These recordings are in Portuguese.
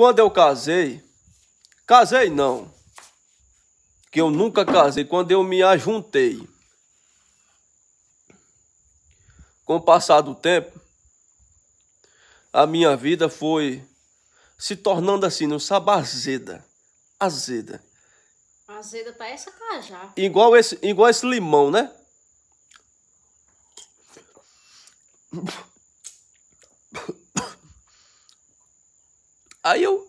Quando eu casei, casei não, que eu nunca casei, quando eu me ajuntei. Com o passar do tempo, a minha vida foi se tornando assim, no sabazeda, azeda. Azeda para essa cajá. Igual esse, igual esse limão, né? Aí eu,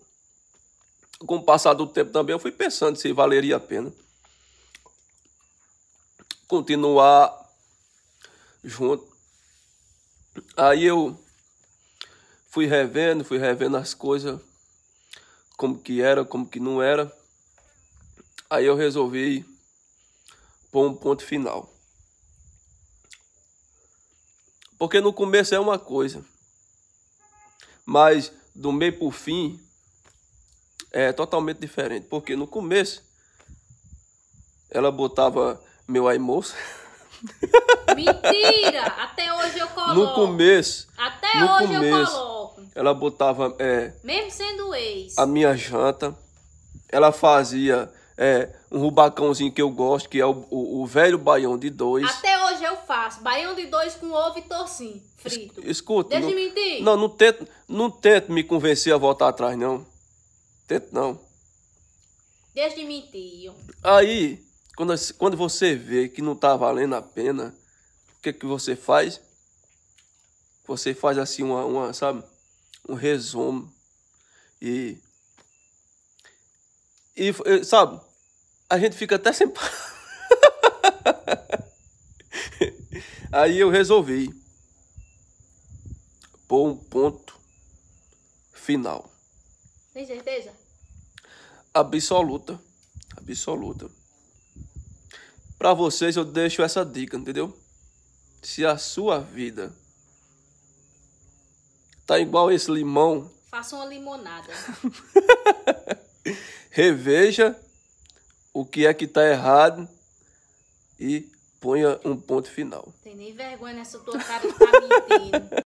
com o passar do tempo também, eu fui pensando se valeria a pena continuar junto. Aí eu fui revendo, fui revendo as coisas, como que era, como que não era. Aí eu resolvi pôr um ponto final. Porque no começo é uma coisa, mas do meio para o fim é totalmente diferente. Porque no começo ela botava meu ai Mentira! Até hoje eu coloco. No começo. Até no hoje começo, eu coloco. Ela botava. É, Mesmo sendo ex. A minha janta. Ela fazia é, um rubacãozinho que eu gosto, que é o, o, o velho baião de dois. Até eu faço. Baião de dois com ovo e torcinho frito. Escuta. Deixa não, mentir. Não, não tento, não tento me convencer a voltar atrás, não. Tento não. Deixa de mentir. Aí, quando, quando você vê que não tá valendo a pena, o que é que você faz? Você faz assim uma, uma sabe, um resumo e e sabe, a gente fica até sem Aí eu resolvi pôr um ponto final. Tem certeza? Absoluta. Absoluta. Para vocês eu deixo essa dica, entendeu? Se a sua vida tá igual esse limão, faça uma limonada. Reveja o que é que tá errado e ponha um ponto final. Tem nem vergonha nessa tua cara de tá mentindo.